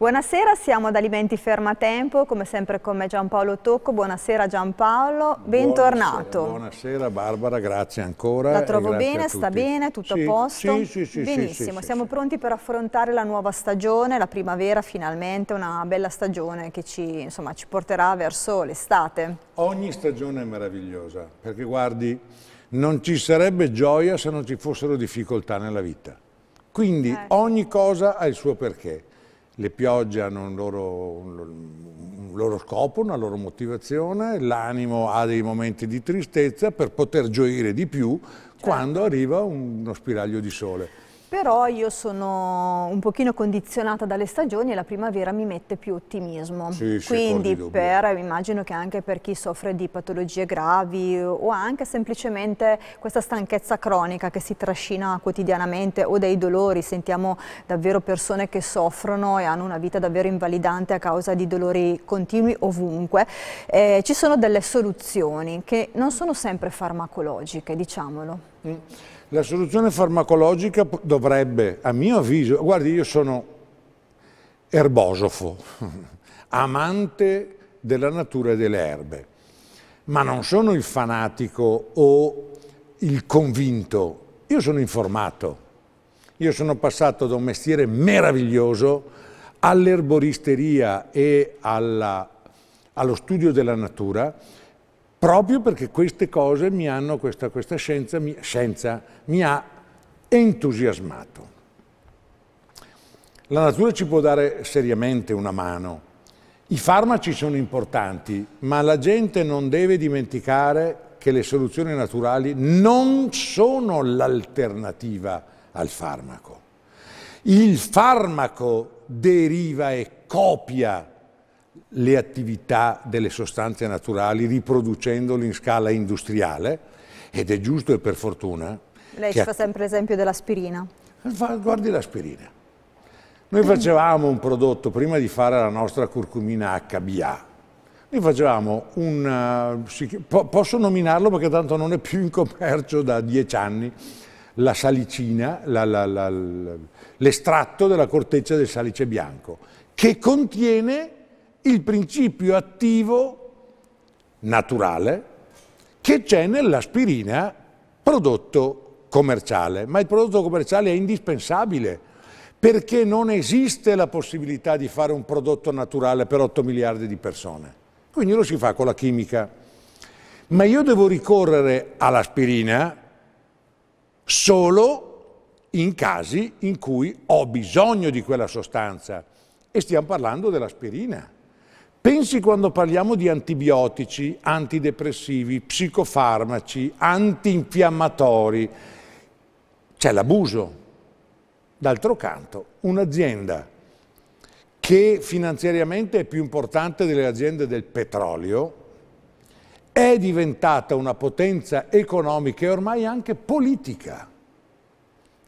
Buonasera, siamo ad Alimenti Fermatempo, come sempre con me Giampaolo Tocco. Buonasera Giampaolo, bentornato. Buonasera, buonasera Barbara, grazie ancora. La trovo bene, sta bene, tutto sì, a posto? Sì, sì, sì. Benissimo, sì, siamo sì, pronti per affrontare la nuova stagione, la primavera finalmente, una bella stagione che ci, insomma, ci porterà verso l'estate. Ogni stagione è meravigliosa, perché guardi, non ci sarebbe gioia se non ci fossero difficoltà nella vita. Quindi eh. ogni cosa ha il suo perché le piogge hanno un loro, un loro scopo, una loro motivazione, l'animo ha dei momenti di tristezza per poter gioire di più certo. quando arriva uno spiraglio di sole però io sono un pochino condizionata dalle stagioni e la primavera mi mette più ottimismo. Sì, Quindi per, immagino che anche per chi soffre di patologie gravi o anche semplicemente questa stanchezza cronica che si trascina quotidianamente o dei dolori, sentiamo davvero persone che soffrono e hanno una vita davvero invalidante a causa di dolori continui ovunque, eh, ci sono delle soluzioni che non sono sempre farmacologiche, diciamolo. Mm. La soluzione farmacologica dovrebbe, a mio avviso, guardi io sono erbosofo, amante della natura e delle erbe, ma non sono il fanatico o il convinto, io sono informato. Io sono passato da un mestiere meraviglioso all'erboristeria e alla, allo studio della natura proprio perché queste cose mi hanno, questa, questa scienza, mi, scienza mi ha entusiasmato. La natura ci può dare seriamente una mano. I farmaci sono importanti, ma la gente non deve dimenticare che le soluzioni naturali non sono l'alternativa al farmaco. Il farmaco deriva e copia le attività delle sostanze naturali riproducendole in scala industriale ed è giusto e per fortuna. Lei ci fa sempre l'esempio dell'aspirina. Guardi l'aspirina. Noi facevamo un prodotto, prima di fare la nostra curcumina HBA, noi facevamo un... Eh, posso nominarlo perché tanto non è più in commercio da dieci anni, la salicina, l'estratto della corteccia del salice bianco, che contiene il principio attivo naturale che c'è nell'aspirina prodotto commerciale. Ma il prodotto commerciale è indispensabile perché non esiste la possibilità di fare un prodotto naturale per 8 miliardi di persone. Quindi lo si fa con la chimica. Ma io devo ricorrere all'aspirina solo in casi in cui ho bisogno di quella sostanza. E stiamo parlando dell'aspirina. Pensi quando parliamo di antibiotici, antidepressivi, psicofarmaci, antinfiammatori, c'è l'abuso. D'altro canto, un'azienda che finanziariamente è più importante delle aziende del petrolio, è diventata una potenza economica e ormai anche politica,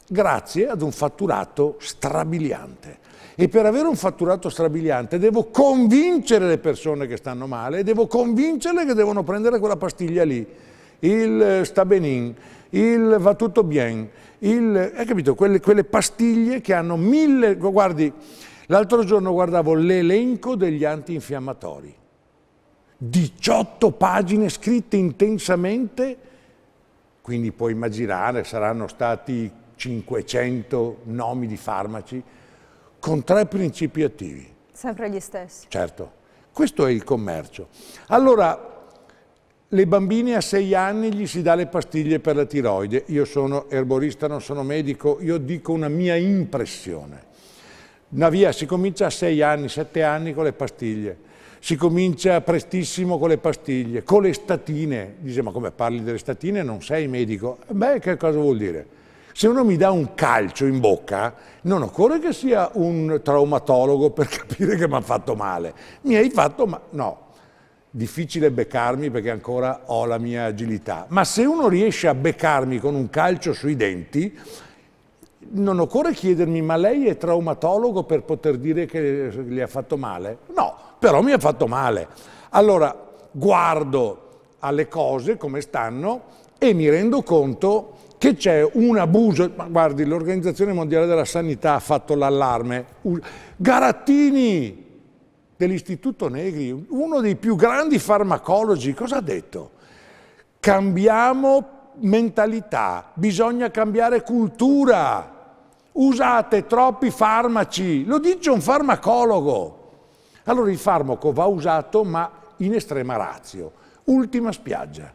grazie ad un fatturato strabiliante e per avere un fatturato strabiliante devo convincere le persone che stanno male, devo convincerle che devono prendere quella pastiglia lì, il eh, sta benin, il va tutto bien, il, hai capito, quelle, quelle pastiglie che hanno mille, guardi, l'altro giorno guardavo l'elenco degli antinfiammatori, 18 pagine scritte intensamente, quindi puoi immaginare, saranno stati 500 nomi di farmaci, con tre principi attivi. Sempre gli stessi. Certo. Questo è il commercio. Allora, le bambine a sei anni gli si dà le pastiglie per la tiroide. Io sono erborista, non sono medico, io dico una mia impressione. Una via si comincia a sei anni, sette anni con le pastiglie. Si comincia prestissimo con le pastiglie, con le statine. Dice, ma come parli delle statine? Non sei medico. Beh, che cosa vuol dire? Se uno mi dà un calcio in bocca, non occorre che sia un traumatologo per capire che mi ha fatto male. Mi hai fatto male? No. Difficile beccarmi perché ancora ho la mia agilità. Ma se uno riesce a beccarmi con un calcio sui denti, non occorre chiedermi ma lei è traumatologo per poter dire che gli ha fatto male? No, però mi ha fatto male. Allora guardo alle cose come stanno e mi rendo conto che c'è un abuso, ma guardi l'Organizzazione Mondiale della Sanità ha fatto l'allarme, Garattini dell'Istituto Negri, uno dei più grandi farmacologi, cosa ha detto? Cambiamo mentalità, bisogna cambiare cultura, usate troppi farmaci, lo dice un farmacologo. Allora il farmaco va usato ma in estrema razio, ultima spiaggia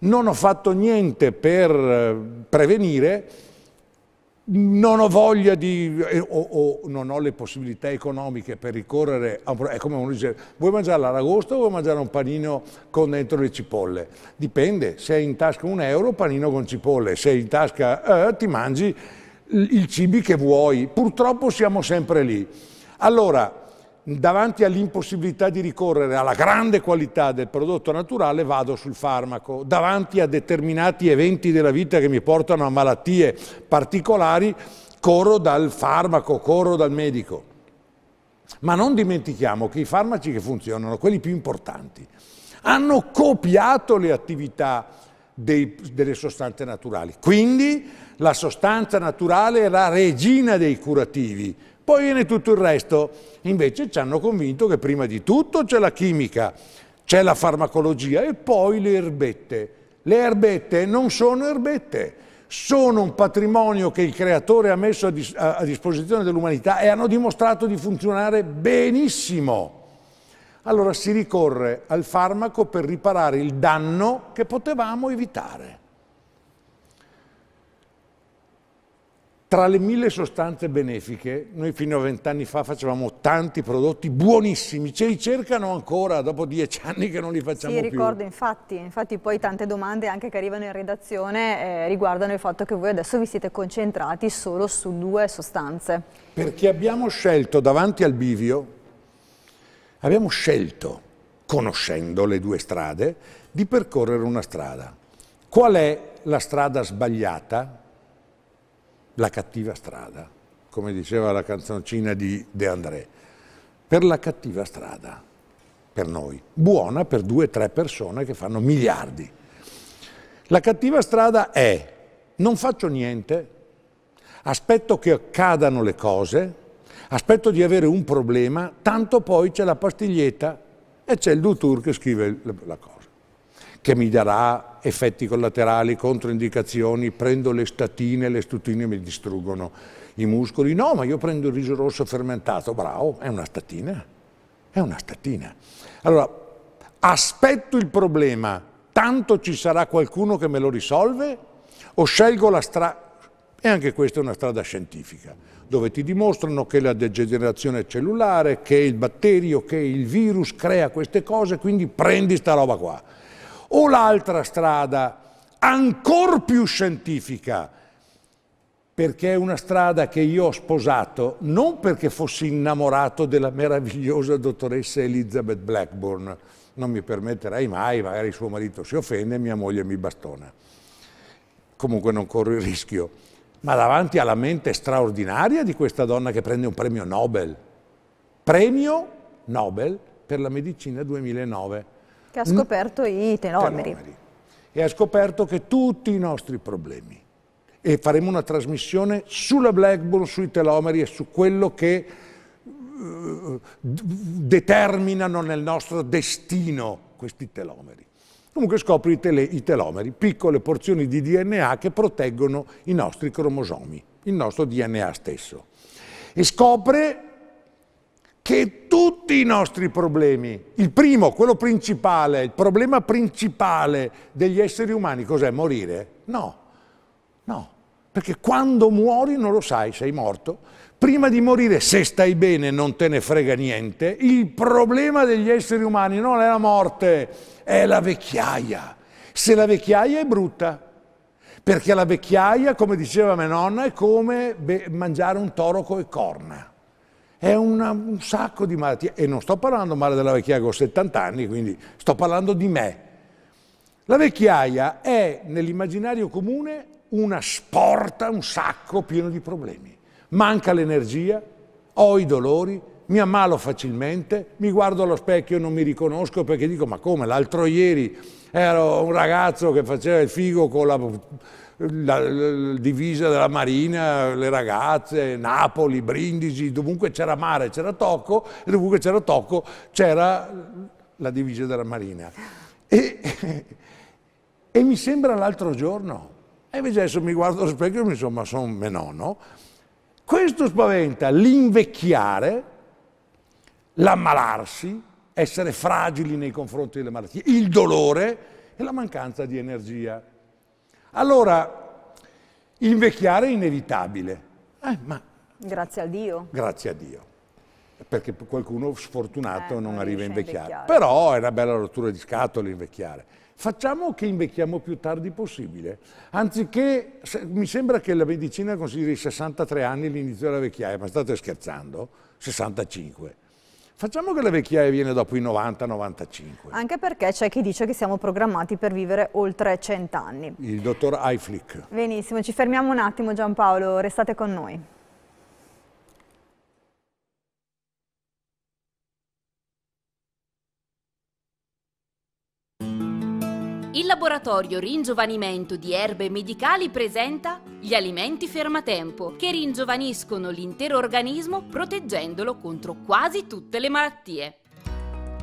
non ho fatto niente per eh, prevenire, non ho voglia di, eh, o, o, non ho le possibilità economiche per ricorrere a un problema. È come uno dice, vuoi mangiare l'aragosto o vuoi mangiare un panino con dentro le cipolle? Dipende, se hai in tasca un euro, panino con cipolle, se hai in tasca eh, ti mangi il cibi che vuoi. Purtroppo siamo sempre lì. Allora, davanti all'impossibilità di ricorrere alla grande qualità del prodotto naturale vado sul farmaco, davanti a determinati eventi della vita che mi portano a malattie particolari corro dal farmaco, corro dal medico. Ma non dimentichiamo che i farmaci che funzionano, quelli più importanti, hanno copiato le attività dei, delle sostanze naturali. Quindi la sostanza naturale è la regina dei curativi, poi viene tutto il resto. Invece ci hanno convinto che prima di tutto c'è la chimica, c'è la farmacologia e poi le erbette. Le erbette non sono erbette, sono un patrimonio che il creatore ha messo a, dis a disposizione dell'umanità e hanno dimostrato di funzionare benissimo. Allora si ricorre al farmaco per riparare il danno che potevamo evitare. Tra le mille sostanze benefiche, noi fino a vent'anni fa facevamo tanti prodotti buonissimi, ce li cercano ancora dopo dieci anni che non li facciamo più. Sì, ricordo infatti, infatti poi tante domande anche che arrivano in redazione eh, riguardano il fatto che voi adesso vi siete concentrati solo su due sostanze. Perché abbiamo scelto davanti al bivio, abbiamo scelto, conoscendo le due strade, di percorrere una strada. Qual è la strada sbagliata? la cattiva strada, come diceva la canzoncina di De André, per la cattiva strada, per noi, buona per due o tre persone che fanno miliardi. La cattiva strada è non faccio niente, aspetto che accadano le cose, aspetto di avere un problema, tanto poi c'è la pastiglietta e c'è il Dutour che scrive la cosa, che mi darà effetti collaterali, controindicazioni, prendo le statine, le statine mi distruggono i muscoli. No, ma io prendo il riso rosso fermentato, bravo, è una statina, è una statina. Allora, aspetto il problema, tanto ci sarà qualcuno che me lo risolve o scelgo la strada... E anche questa è una strada scientifica, dove ti dimostrano che la degenerazione cellulare, che il batterio, che il virus crea queste cose, quindi prendi sta roba qua. O l'altra strada, ancora più scientifica, perché è una strada che io ho sposato non perché fossi innamorato della meravigliosa dottoressa Elizabeth Blackburn, non mi permetterei mai, magari suo marito si offende e mia moglie mi bastona. Comunque non corro il rischio. Ma davanti alla mente straordinaria di questa donna che prende un premio Nobel, premio Nobel per la medicina 2009, che ha mm? scoperto i telomeri. telomeri. E ha scoperto che tutti i nostri problemi, e faremo una trasmissione sulla Blackburn, sui telomeri e su quello che uh, determinano nel nostro destino questi telomeri. Comunque scopri i, tele, i telomeri, piccole porzioni di DNA che proteggono i nostri cromosomi, il nostro DNA stesso. E scopre che tutti i nostri problemi, il primo, quello principale, il problema principale degli esseri umani, cos'è? Morire? No, no, perché quando muori non lo sai, sei morto. Prima di morire, se stai bene, non te ne frega niente. Il problema degli esseri umani non è la morte, è la vecchiaia. Se la vecchiaia è brutta, perché la vecchiaia, come diceva mia nonna, è come mangiare un toro con le corna è una, un sacco di malattie. E non sto parlando male della vecchiaia che ho 70 anni, quindi sto parlando di me. La vecchiaia è nell'immaginario comune una sporta, un sacco pieno di problemi. Manca l'energia, ho i dolori, mi ammalo facilmente, mi guardo allo specchio e non mi riconosco perché dico ma come l'altro ieri ero un ragazzo che faceva il figo con la la, la, divisa della Marina, le ragazze, Napoli, Brindisi, dovunque c'era mare c'era Tocco e dovunque c'era Tocco c'era la divisa della Marina. E, e mi sembra l'altro giorno, e invece adesso mi guardo allo specchio e mi insomma sono menonno, questo spaventa l'invecchiare, l'ammalarsi, essere fragili nei confronti delle malattie, il dolore e la mancanza di energia. Allora, invecchiare è inevitabile. Eh, ma... Grazie a Dio. Grazie a Dio. Perché qualcuno sfortunato eh, non, arriva a invecchiare. invecchiare. Però è una bella rottura di scatole invecchiare. Facciamo che invecchiamo più tardi possibile. Anziché, se, mi sembra che la medicina consideri 63 anni l'inizio della vecchiaia, ma state scherzando? 65 Facciamo che la vecchiaia viene dopo i 90-95. Anche perché c'è chi dice che siamo programmati per vivere oltre 100 anni. Il dottor Eiflick. Benissimo, ci fermiamo un attimo Giampaolo, restate con noi. Il laboratorio Ringiovanimento di Erbe Medicali presenta gli alimenti fermatempo che ringiovaniscono l'intero organismo proteggendolo contro quasi tutte le malattie.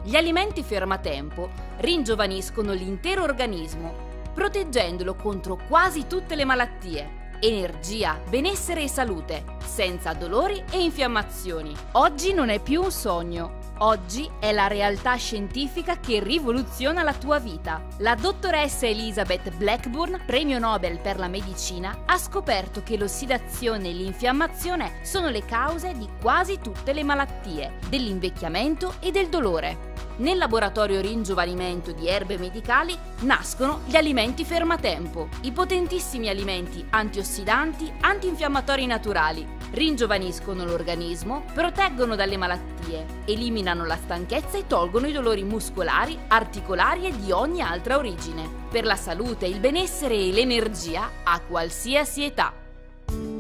Gli alimenti fermatempo ringiovaniscono l'intero organismo proteggendolo contro quasi tutte le malattie, energia, benessere e salute, senza dolori e infiammazioni. Oggi non è più un sogno, Oggi è la realtà scientifica che rivoluziona la tua vita. La dottoressa Elizabeth Blackburn, premio Nobel per la medicina, ha scoperto che l'ossidazione e l'infiammazione sono le cause di quasi tutte le malattie, dell'invecchiamento e del dolore. Nel laboratorio Ringiovanimento di Erbe Medicali nascono gli alimenti fermatempo, i potentissimi alimenti antiossidanti, antinfiammatori naturali. Ringiovaniscono l'organismo, proteggono dalle malattie, eliminano eliminano la stanchezza e tolgono i dolori muscolari, articolari e di ogni altra origine. Per la salute, il benessere e l'energia a qualsiasi età.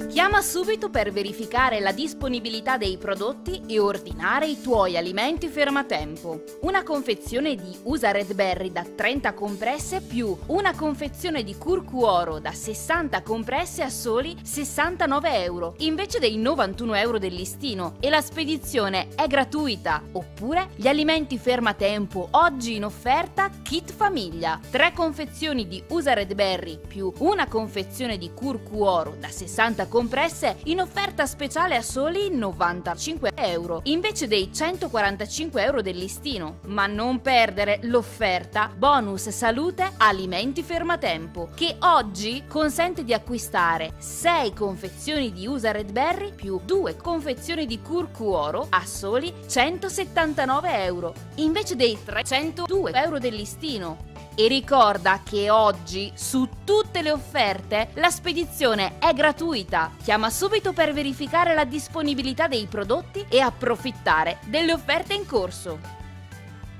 Chiama subito per verificare la disponibilità dei prodotti e ordinare i tuoi alimenti fermatempo. Una confezione di USA Red Berry da 30 compresse più una confezione di curcuoro da 60 compresse a soli 69 euro invece dei 91 euro del listino e la spedizione è gratuita. Oppure gli alimenti fermatempo oggi in offerta kit famiglia. 3 confezioni di USA Red Berry più una confezione di curcuoro da 60 compresse compresse in offerta speciale a soli 95 euro, invece dei 145 euro del listino. Ma non perdere l'offerta bonus salute alimenti fermatempo, che oggi consente di acquistare 6 confezioni di USA Red Berry più 2 confezioni di curcuoro a soli 179 euro, invece dei 302 euro del listino. E ricorda che oggi su tutte le offerte la spedizione è gratuita. Chiama subito per verificare la disponibilità dei prodotti e approfittare delle offerte in corso.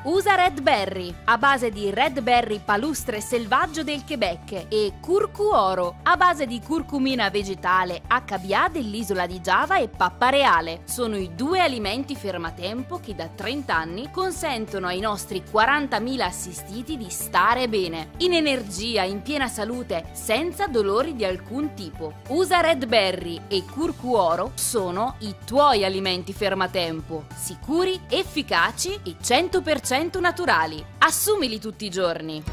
Usa Red Berry, a base di Red Berry palustre selvaggio del Quebec e Curcu Oro, a base di curcumina vegetale HBA dell'isola di Giava e pappa reale. Sono i due alimenti fermatempo che da 30 anni consentono ai nostri 40.000 assistiti di stare bene, in energia, in piena salute, senza dolori di alcun tipo. Usa Red Berry e Curcu Oro sono i tuoi alimenti fermatempo, sicuri, efficaci e 100% 100% naturali. Assumili tutti i giorni.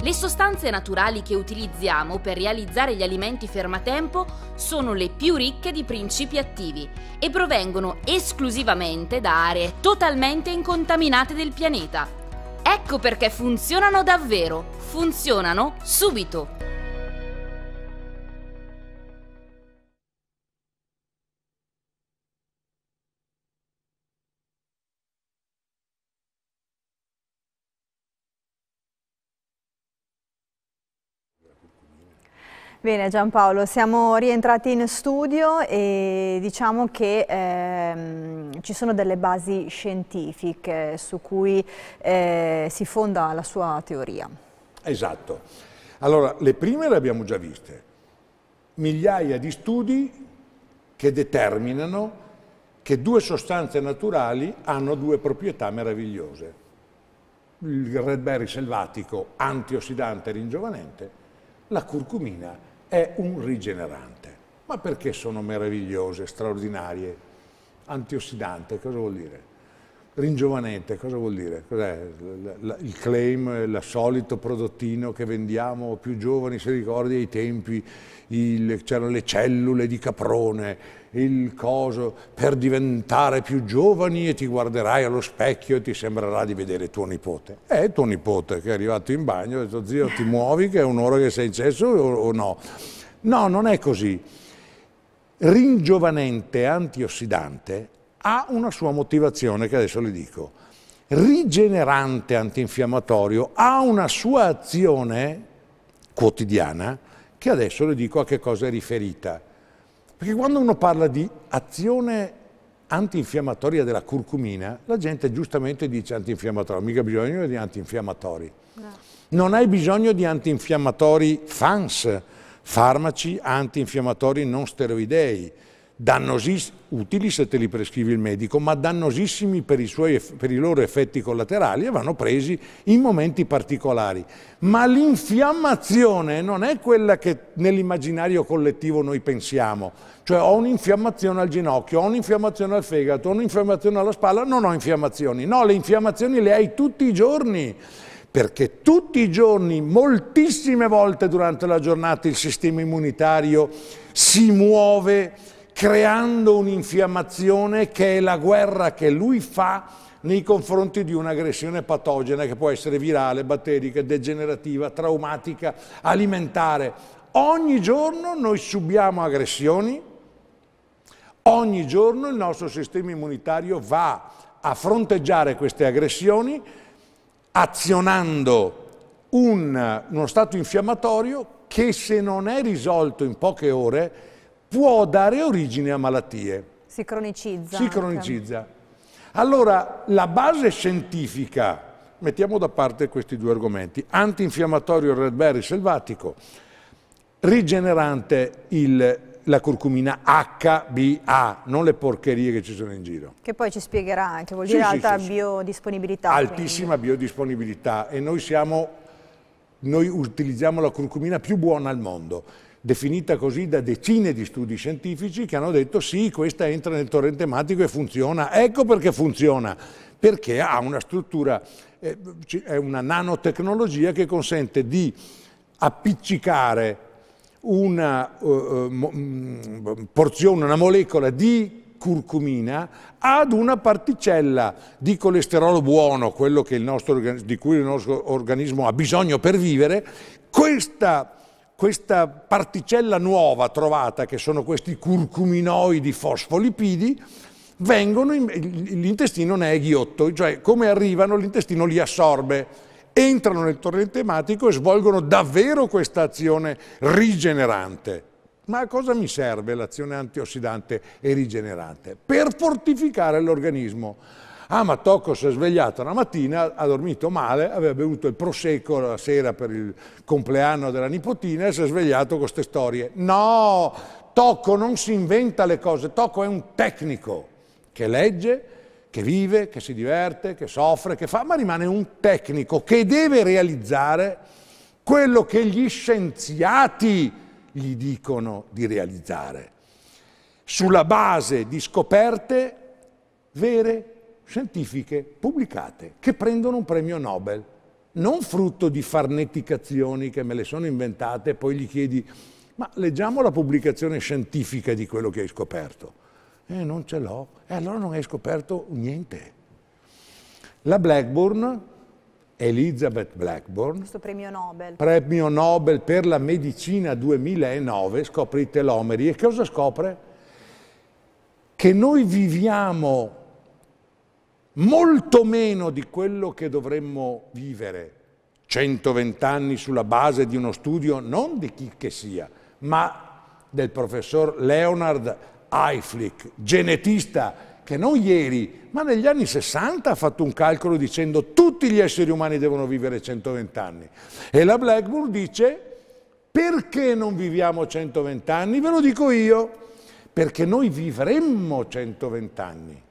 Le sostanze naturali che utilizziamo per realizzare gli alimenti fermatempo sono le più ricche di principi attivi e provengono esclusivamente da aree totalmente incontaminate del pianeta. Ecco perché funzionano davvero, funzionano subito. Bene Giampaolo, siamo rientrati in studio e diciamo che ehm, ci sono delle basi scientifiche su cui eh, si fonda la sua teoria. Esatto. Allora, le prime le abbiamo già viste. Migliaia di studi che determinano che due sostanze naturali hanno due proprietà meravigliose. Il red berry selvatico antiossidante e ringiovanente, la curcumina è un rigenerante. Ma perché sono meravigliose, straordinarie? Antiossidante, cosa vuol dire? Ringiovanente, cosa vuol dire? Cos'è il claim, il solito prodottino che vendiamo più giovani, si ricordi ai tempi il, c'erano le cellule di caprone, il coso per diventare più giovani e ti guarderai allo specchio e ti sembrerà di vedere tuo nipote. E eh, tuo nipote che è arrivato in bagno e ha detto zio ti muovi che è un'ora che sei in cesso o, o no? No, non è così. Ringiovanente antiossidante ha una sua motivazione che adesso le dico. Rigenerante antinfiammatorio ha una sua azione quotidiana che adesso le dico a che cosa è riferita. Perché quando uno parla di azione antinfiammatoria della curcumina, la gente giustamente dice antinfiammatorio, mica bisogno di antinfiammatori. Non hai bisogno di antinfiammatori FANS, farmaci antinfiammatori non steroidei dannosissimi, utili se te li prescrive il medico, ma dannosissimi per i, suoi, per i loro effetti collaterali e vanno presi in momenti particolari. Ma l'infiammazione non è quella che nell'immaginario collettivo noi pensiamo, cioè ho un'infiammazione al ginocchio, ho un'infiammazione al fegato, ho un'infiammazione alla spalla, non ho infiammazioni. No, le infiammazioni le hai tutti i giorni perché tutti i giorni, moltissime volte durante la giornata, il sistema immunitario si muove creando un'infiammazione che è la guerra che lui fa nei confronti di un'aggressione patogena che può essere virale, batterica, degenerativa, traumatica, alimentare. Ogni giorno noi subiamo aggressioni, ogni giorno il nostro sistema immunitario va a fronteggiare queste aggressioni azionando un, uno stato infiammatorio che se non è risolto in poche ore può dare origine a malattie. Si cronicizza. Si cronicizza. Allora, la base scientifica, mettiamo da parte questi due argomenti, antinfiammatorio red berry selvatico, rigenerante il, la curcumina HBA, non le porcherie che ci sono in giro. Che poi ci spiegherà anche, vuol dire sì, alta sì, biodisponibilità. Altissima quindi. biodisponibilità e noi siamo, noi utilizziamo la curcumina più buona al mondo definita così da decine di studi scientifici che hanno detto sì, questa entra nel torrente matico e funziona. Ecco perché funziona, perché ha una struttura, eh, è una nanotecnologia che consente di appiccicare una, uh, porzione, una molecola di curcumina ad una particella di colesterolo buono, quello nostro, di cui il nostro organismo ha bisogno per vivere, questa questa particella nuova trovata, che sono questi curcuminoidi fosfolipidi, vengono in, l'intestino ne è ghiotto, cioè come arrivano l'intestino li assorbe, entrano nel torrente ematico e svolgono davvero questa azione rigenerante. Ma a cosa mi serve l'azione antiossidante e rigenerante? Per fortificare l'organismo. Ah, ma Tocco si è svegliato una mattina, ha dormito male, aveva bevuto il prosecco la sera per il compleanno della nipotina e si è svegliato con queste storie. No, Tocco non si inventa le cose, Tocco è un tecnico che legge, che vive, che si diverte, che soffre, che fa, ma rimane un tecnico che deve realizzare quello che gli scienziati gli dicono di realizzare, sulla base di scoperte vere scientifiche pubblicate che prendono un premio Nobel, non frutto di farneticazioni che me le sono inventate e poi gli chiedi ma leggiamo la pubblicazione scientifica di quello che hai scoperto. E eh, non ce l'ho, e eh, allora non hai scoperto niente. La Blackburn, Elizabeth Blackburn, questo premio Nobel. premio Nobel per la medicina 2009, scopre i telomeri e cosa scopre? Che noi viviamo molto meno di quello che dovremmo vivere. 120 anni sulla base di uno studio non di chi che sia, ma del professor Leonard Eiflick, genetista che non ieri, ma negli anni 60 ha fatto un calcolo dicendo tutti gli esseri umani devono vivere 120 anni. E la Blackburn dice perché non viviamo 120 anni? Ve lo dico io, perché noi vivremmo 120 anni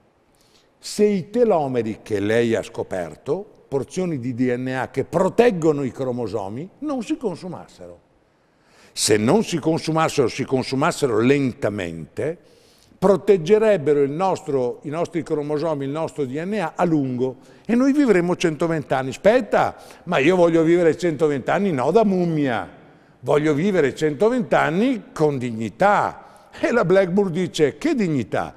se i telomeri che lei ha scoperto, porzioni di DNA che proteggono i cromosomi, non si consumassero. Se non si consumassero, si consumassero lentamente, proteggerebbero nostro, i nostri cromosomi, il nostro DNA a lungo e noi vivremo 120 anni. Aspetta, ma io voglio vivere 120 anni no da mummia, voglio vivere 120 anni con dignità. E la Blackburn dice che dignità?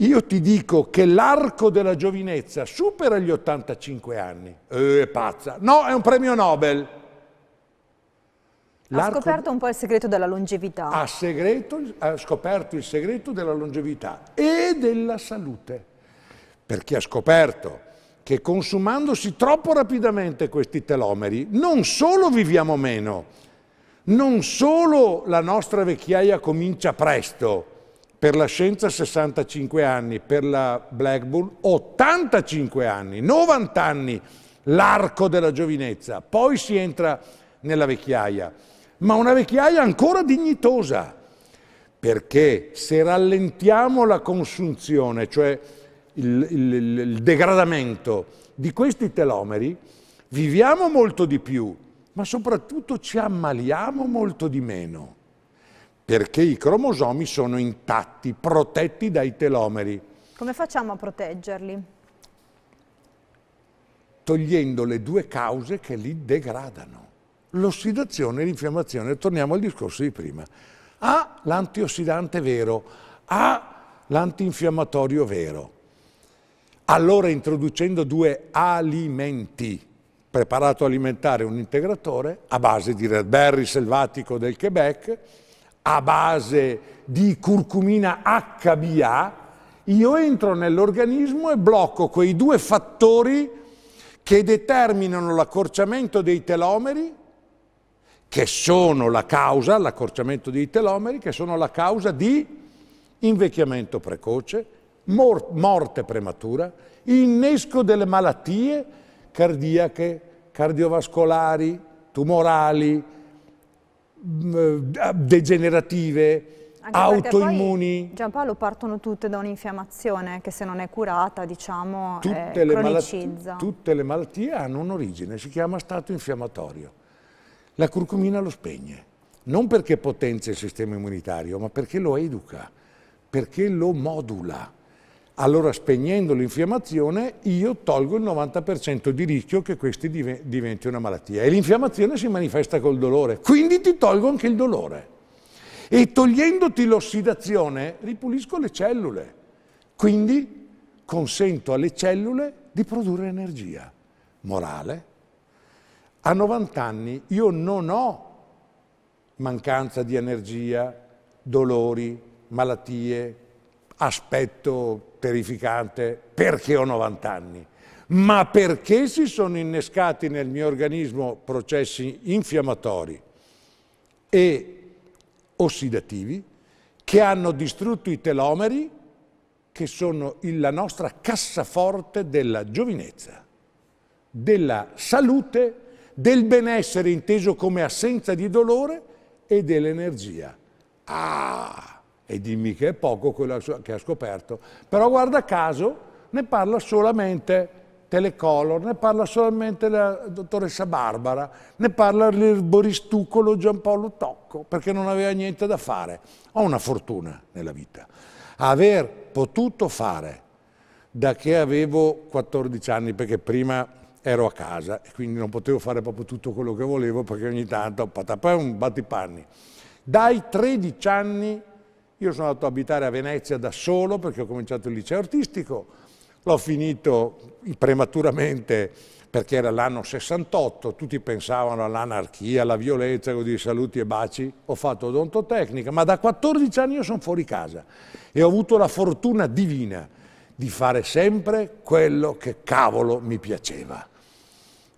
Io ti dico che l'arco della giovinezza supera gli 85 anni. Eh, pazza. No, è un premio Nobel. Ha scoperto un po' il segreto della longevità. Ha, segreto, ha, scoperto il segreto della longevità e della salute, perché ha scoperto che consumandosi troppo rapidamente questi telomeri, non solo viviamo meno, non solo la nostra vecchiaia comincia presto, per la scienza 65 anni, per la Blackburn 85 anni, 90 anni l'arco della giovinezza, poi si entra nella vecchiaia, ma una vecchiaia ancora dignitosa, perché se rallentiamo la consunzione, cioè il, il, il degradamento di questi telomeri, viviamo molto di più, ma soprattutto ci ammaliamo molto di meno perché i cromosomi sono intatti, protetti dai telomeri. Come facciamo a proteggerli? Togliendo le due cause che li degradano, l'ossidazione e l'infiammazione. Torniamo al discorso di prima. A l'antiossidante vero, A l'antinfiammatorio vero. Allora introducendo due alimenti, preparato alimentare, un integratore a base di red berry selvatico del Quebec, a base di curcumina HBA, io entro nell'organismo e blocco quei due fattori che determinano l'accorciamento dei telomeri, che sono la causa, l'accorciamento dei telomeri, che sono la causa di invecchiamento precoce, mor morte prematura, innesco delle malattie cardiache, cardiovascolari, tumorali, Mm, eh, degenerative, anche autoimmuni. Giampaolo partono tutte da un'infiammazione che se non è curata, diciamo, eh, tutte eh, le tutte le malattie hanno un'origine, si chiama stato infiammatorio. La curcumina lo spegne, non perché potenzia il sistema immunitario, ma perché lo educa, perché lo modula allora spegnendo l'infiammazione io tolgo il 90% di rischio che questi diventi una malattia. E l'infiammazione si manifesta col dolore, quindi ti tolgo anche il dolore. E togliendoti l'ossidazione ripulisco le cellule, quindi consento alle cellule di produrre energia morale. A 90 anni io non ho mancanza di energia, dolori, malattie, aspetto terrificante perché ho 90 anni, ma perché si sono innescati nel mio organismo processi infiammatori e ossidativi che hanno distrutto i telomeri che sono la nostra cassaforte della giovinezza, della salute, del benessere inteso come assenza di dolore e dell'energia. Ah! e dimmi che è poco quello che ha scoperto. Però guarda caso ne parla solamente Telecolor, ne parla solamente la dottoressa Barbara, ne parla l'erboristucolo Giampaolo Tocco, perché non aveva niente da fare. Ho una fortuna nella vita. Aver potuto fare da che avevo 14 anni, perché prima ero a casa e quindi non potevo fare proprio tutto quello che volevo perché ogni tanto patapè un battipanni. Dai 13 anni io sono andato a abitare a Venezia da solo perché ho cominciato il liceo artistico, l'ho finito prematuramente perché era l'anno 68, tutti pensavano all'anarchia, alla violenza, così saluti e baci, ho fatto odontotecnica, ma da 14 anni io sono fuori casa e ho avuto la fortuna divina di fare sempre quello che cavolo mi piaceva.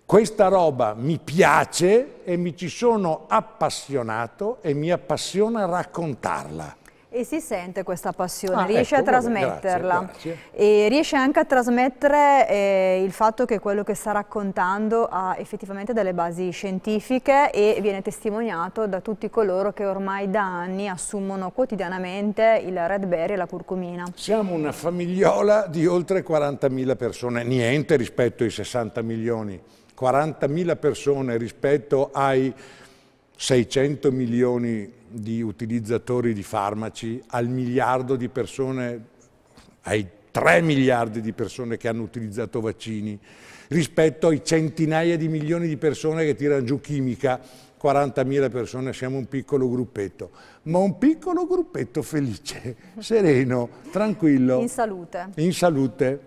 Questa roba mi piace e mi ci sono appassionato e mi appassiona raccontarla. E si sente questa passione, ah, riesce ecco, a trasmetterla grazie, grazie. e riesce anche a trasmettere eh, il fatto che quello che sta raccontando ha effettivamente delle basi scientifiche e viene testimoniato da tutti coloro che ormai da anni assumono quotidianamente il red berry e la curcumina. Siamo una famigliola di oltre 40.000 persone, niente rispetto ai 60 milioni, 40.000 persone rispetto ai 600 milioni di persone di utilizzatori di farmaci al miliardo di persone, ai 3 miliardi di persone che hanno utilizzato vaccini, rispetto ai centinaia di milioni di persone che tirano giù chimica 40.000 persone, siamo un piccolo gruppetto, ma un piccolo gruppetto felice, sereno, tranquillo. In salute. In salute.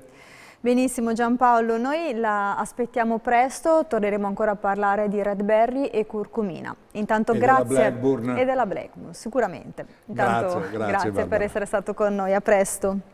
Benissimo Giampaolo, noi la aspettiamo presto, torneremo ancora a parlare di Red Berry e curcumina. Intanto e grazie della Blackburn. e della Blackburn, sicuramente. Intanto, grazie, grazie, grazie per essere stato con noi, a presto.